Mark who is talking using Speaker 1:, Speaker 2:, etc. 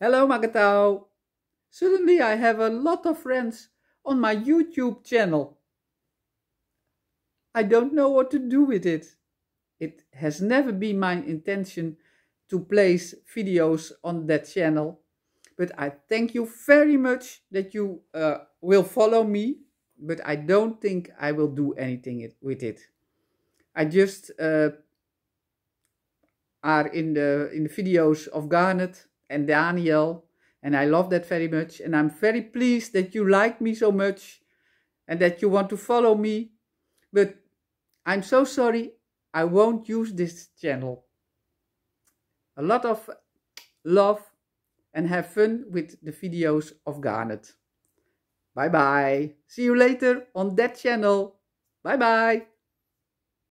Speaker 1: Hello Magatao! Suddenly I have a lot of friends on my YouTube channel. I don't know what to do with it. It has never been my intention to place videos on that channel. But I thank you very much that you uh, will follow me. But I don't think I will do anything it, with it. I just uh, are in the in the videos of Garnet and Daniel. And I love that very much. And I'm very pleased that you like me so much and that you want to follow me. But I'm so sorry, I won't use this channel. A lot of love and have fun with the videos of Garnet. Bye bye. See you later on that channel. Bye bye.